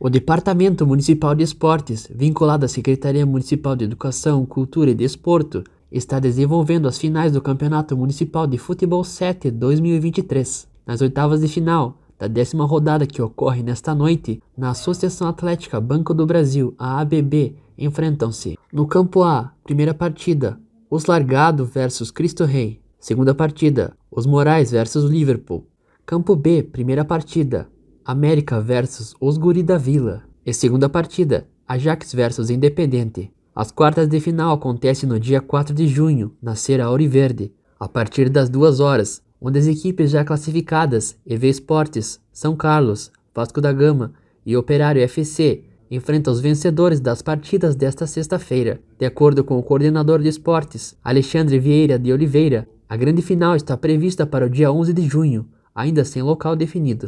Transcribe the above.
O Departamento Municipal de Esportes, vinculado à Secretaria Municipal de Educação, Cultura e Desporto, está desenvolvendo as finais do Campeonato Municipal de Futebol 7 2023. Nas oitavas de final da décima rodada que ocorre nesta noite, na Associação Atlética Banco do Brasil, a ABB, enfrentam-se no campo A, primeira partida, os Largado versus Cristo Rei. Segunda partida, os Moraes versus Liverpool. Campo B, primeira partida, América versus os Guri da Vila. E segunda partida, Ajax versus Independente. As quartas de final acontecem no dia 4 de junho, na Cera Auriverde, a partir das 2 horas, onde as equipes já classificadas, EV Esportes, São Carlos, Vasco da Gama e Operário FC, enfrentam os vencedores das partidas desta sexta-feira. De acordo com o coordenador de esportes, Alexandre Vieira de Oliveira, a grande final está prevista para o dia 11 de junho, ainda sem local definido.